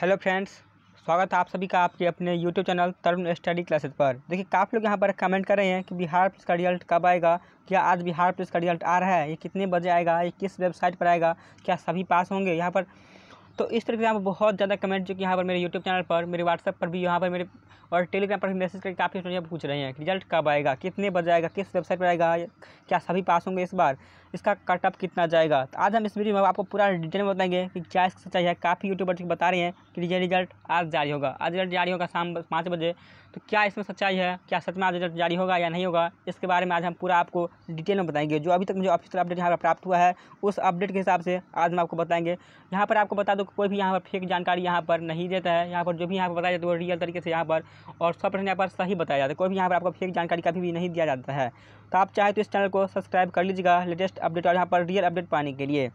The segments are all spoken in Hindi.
हेलो फ्रेंड्स स्वागत है आप सभी का आपके अपने YouTube channel Tarun study classes पर देखिए काफ़ी लोग यहाँ पर कमेंट कर रहे हैं कि बिहार पुलिस का रिजल्ट कब आएगा क्या आज बिहार पुलिस का रिजल्ट आ रहा है ये कितने बजे आएगा ये किस वेबसाइट पर आएगा क्या सभी पास होंगे यहाँ पर तो इस तरीके से यहाँ बहुत ज़्यादा कमेंट जो कि यहाँ पर मेरे यूट्यूब चैनल पर मेरे व्हाट्सएप पर भी यहाँ पर मेरे और टेलीग्राम पर भी मैसेज करके काफ़ी स्टूडेंट पूछ रहे हैं रिजल्ट कब आएगा कितने बजे आएगा किस वेबसाइट पर आएगा क्या सभी पास होंगे इस बार इसका कटअप कितना जाएगा तो आज हम इस वीडियो में आपको पूरा डिटेल में बताएंगे कि क्या इसका सच्चाई है काफ़ी यूट्यूबर बता रहे हैं कि ये रिजल्ट आज जारी होगा आज रिजल्ट जारी होगा शाम पाँच बजे तो क्या इसमें सच्चाई है क्या सच में आज रिजल्ट जारी होगा या नहीं होगा इसके बारे में आज हम पूरा आपको डिटेल में बताएंगे जो अभी तक मुझे ऑफिशियल अपडेट यहाँ पर प्राप्त हुआ है उस अपडेट के हिसाब से आज हम आपको बताएंगे यहाँ पर आपको बता दो कोई भी यहाँ पर फेक जानकारी यहाँ पर नहीं देता है यहाँ पर जो भी यहाँ पर बताया जाता है वो रियल तरीके से यहाँ पर और सब यहाँ पर सही बताया जाता है कोई भी यहाँ पर आपको फेक जानकारी कभी भी नहीं दिया जाता है तो आप चाहें तो इस चैनल को सब्सक्राइब कर लीजिएगा लेटेस्ट अपडेट और यहाँ पर रियल अपडेट पाने के लिए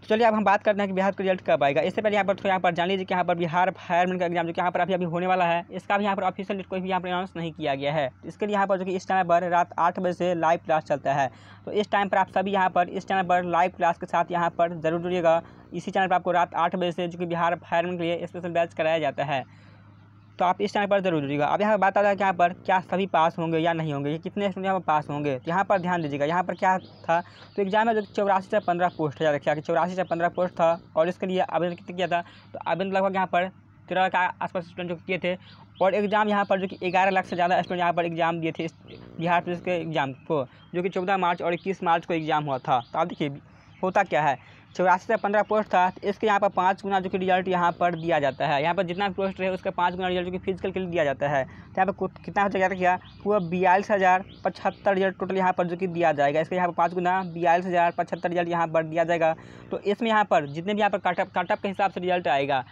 तो चलिए अब हम बात करते हैं कि बिहार का रिजल्ट कब आएगा इससे पहले यहाँ पर थोड़ा यहाँ पर जान लीजिए कि यहाँ पर बिहार फायरमैन का एग्जाम जो कि यहाँ पर अभी अभी होने वाला है इसका भी यहाँ पर ऑफिशियल डेट कोई भी यहाँ पर अनाउंस नहीं किया गया है इसके लिए यहाँ पर जो कि इस चैनल पर रात आठ बजे से लाइव क्लास चलता है तो इस टाइम पर आप सभी यहाँ पर इस चैनल पर लाइव क्लास के साथ यहाँ पर जरूर जुड़िएगा इसी चैनल पर आपको रात आठ बजे से जो कि बिहार फायरमैन के लिए स्पेशल बैच कराया जाता है तो आप इस चैनल पर जरूर जुड़िएगा अब यहाँ पर बात आ है कि यहाँ पर क्या सभी पास होंगे या नहीं होंगे कितने स्टूडेंट यहाँ पर पास होंगे तो यहाँ पर ध्यान दीजिएगा यहाँ पर क्या था तो एग्जाम में जो चौरासी से पंद्रह पोस्ट है याद कि चौरासी से पंद्रह पोस्ट था और इसके लिए आवेदन कितने किया था तो आवेदन लगभग यहाँ पर तेरह लाख आसपास स्टूडेंट जो किए थे और एग्ज़ाम यहाँ पर जो कि ग्यारह लाख से ज़्यादा स्टूडेंट यहाँ पर एग्ज़ाम दिए थे बिहार पुलिस के एग्ज़ाम को जो कि चौदह मार्च और इक्कीस मार्च को एग्ज़ाम हुआ था तो आप देखिए होता क्या है चौरासी से पंद्रह पोस्ट था तो इसके यहाँ पर पाँच गुना जो कि रिजल्ट यहाँ पर दिया जाता है यहाँ पर जितना भी पोस्ट है उसका पाँच गुना रिजल्ट जो कि फिजिकल के लिए दिया जाता है तो यहाँ पर कितना हो जाएगा क्या पूरा बयालीस हज़ार पचहत्तर रिजल्ट टोटल यहाँ पर जो कि दिया जाएगा इसके यहाँ पर पाँच गुना बयालीस हज़ार पचहत्तर रिजल्ट यहाँ पर दिया जाएगा तो इसमें यहाँ पर जितने भी यहाँ पर काटअप काटअप के हिसाब से रिजल्ट आएगा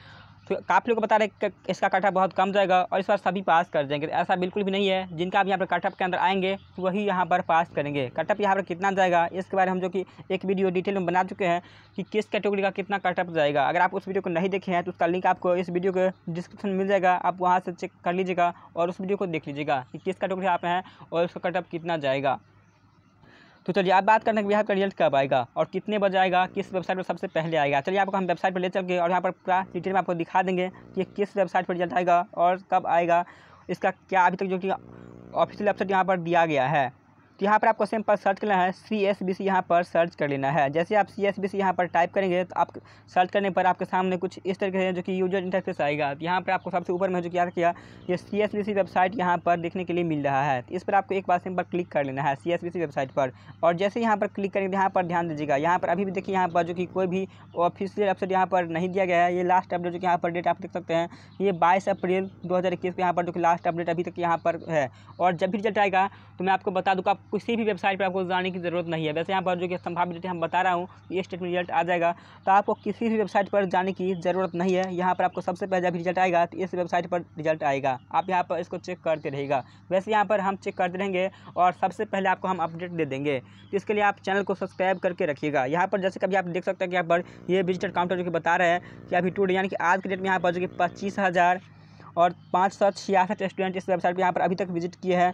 काफ़ी लोग बता रहे हैं इसका कटअप बहुत कम जाएगा और इस बार सभी पास कर जाएंगे ऐसा बिल्कुल भी नहीं है जिनका आप यहाँ पर कटअप के अंदर आएंगे तो वही यहाँ पर पास करेंगे कटअप यहाँ पर कितना जाएगा इसके बारे में हम जो कि एक वीडियो डिटेल में बना चुके हैं कि किस कैटेगरी का कितना कटअप जाएगा अगर आप उस वीडियो को नहीं देखे हैं तो उसका लिंक आपको इस वीडियो के डिस्क्रिप्शन मिल जाएगा आप वहाँ से चेक कर लीजिएगा और उस वीडियो को देख लीजिएगा कि किस कैटेगरी आप हैं और उसका कटअप कितना जाएगा तो चलिए आप बात करने के बिहार का रिजल्ट कब आएगा और कितने बजे आएगा किस वेबसाइट पर सबसे पहले आएगा चलिए आपको हम वेबसाइट पर ले चल और यहाँ पर पूरा डिटेल में आपको दिखा देंगे कि किस वेबसाइट पर रिजल्ट आएगा और कब आएगा इसका क्या अभी तक जो कि ऑफिशियल वेबसाइट यहाँ पर दिया गया है तो यहाँ पर आपको सिंपल सर्च करना है सी एस बी सी यहाँ पर सर्च कर लेना है जैसे आप सी एस बी सी यहाँ पर टाइप करेंगे तो आप सर्च करने पर आपके सामने कुछ इस तरीके से जो कि यूजर इंटरफेस आएगा तो यहाँ पर आपको सबसे ऊपर में जो क्या किया ये C S B C website यहाँ पर देखने के लिए मिल रहा है इस पर आपको एक बार सिंपल क्लिक कर लेना है C S B C website पर और जैसे यहाँ पर क्लिक करेंगे यहाँ पर ध्यान दीजिएगा यहाँ पर अभी भी देखिए यहाँ पर जो कि कोई भी ऑफिशियल वेबसाइट यहाँ पर नहीं दिया गया है ये लास्ट अपडेट जो कि यहाँ पर डेट आप देख सकते हैं ये बाईस अप्रैल दो हज़ार इक्कीस को यहाँ पर जो कि लास्ट अपडेट अभी तक यहाँ पर है और जब भी रिजल्ट आएगा तो मैं आपको बता दूँगा किसी भी वेबसाइट पर आपको जाने की ज़रूरत नहीं है वैसे यहाँ पर जो कि संभावित डेट हम बता रहा हूँ ये स्टेटमेंट रिजल्ट आ जाएगा तो आपको किसी भी वेबसाइट पर जाने की ज़रूरत नहीं है यहाँ पर आपको सबसे पहले जब रिजल्ट आएगा तो इस वेबसाइट पर रिजल्ट आएगा आप यहाँ पर इसको चेक करते रहेगा वैसे यहाँ पर हम चेक करते रहेंगे और सबसे पहले आपको हम अपडेट दे देंगे तो इसके लिए आप चैनल को सब्सक्राइब करके रखिएगा यहाँ पर जैसे कभी आप देख सकते हैं कि यहाँ पर ये विजिटर काउंटर जो कि बता रहे हैं कि अभी टूट यानी कि आज के डेट में यहाँ पर जो कि पच्चीस और पाँच सौ छियासठ स्टूडेंट इस वेबसाइट पर यहाँ पर अभी तक विजिट किए हैं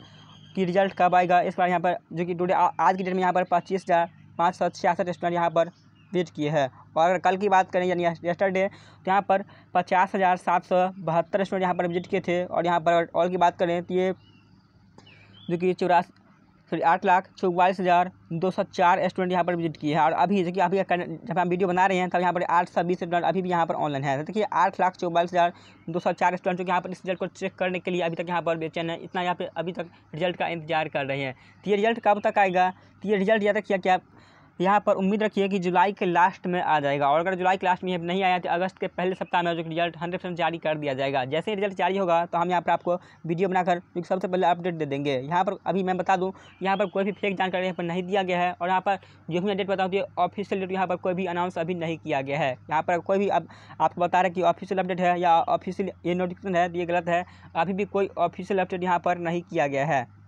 कि रिजल्ट कब आएगा इस बार यहाँ पर जो कि टूडे आज की डेट में यहाँ पर पच्चीस हज़ार पाँच सौ छियासठ स्टूडेंट यहाँ पर विजिट किए हैं और अगर कल की बात करें यानी येस्टरडे तो यहाँ पर पचास हज़ार सात सौ बहत्तर स्टूडेंट यहाँ पर विजिट किए थे और यहाँ पर और की बात करें तो ये जो कि चौरासी सॉरी आठ लाख चौवालीस हज़ार दो सौ चार स्टूडेंट यहाँ पर विजिट किए हैं और अभी देखिए अभी जब हम वीडियो बना रहे हैं तब यहाँ पर आठ सौ बीस स्टूडेंट अभी भी यहाँ पर ऑनलाइन है देखिए आठ लाख चौवालीस हज़ार दो सौ चार स्टूडेंट जो यहाँ पर इस रिजल्ट को चेक करने के लिए अभी तक यहाँ पर बेचैन है इतना यहाँ पर अभी तक रिजल्ट का इंतजार कर रहे हैं तो ये रिजल्ट कब तक आएगा तो ये रिजल्ट यहाँ तक क्या यहाँ पर उम्मीद रखिए कि जुलाई के लास्ट में आ जाएगा और अगर जुलाई के लास्ट में नहीं आया तो अगस्त के पहले सप्ताह में जो रिजल्ट हंड्रेड परसेंट जारी कर दिया जाएगा जैसे ही रिजल्ट जारी होगा तो हम यहाँ पर आपको वीडियो बनाकर सबसे पहले अपडेट दे देंगे यहाँ पर अभी मैं बता दूँ यहाँ पर कोई भी फेक जानकारी यहाँ पर नहीं दिया गया है और यहाँ पर जो भी अपडेट बताऊँ तो ऑफिशियल डेट यहाँ पर कोई भी अनाउंस अभी नहीं किया गया है यहाँ पर कोई भी अब आपको बता रहे कि ऑफिशियल अपडेट है या ऑफिशियल ये नोटिफिकेशन है तो ये गलत है अभी भी कोई ऑफिशियल अपडेट यहाँ पर नहीं किया गया है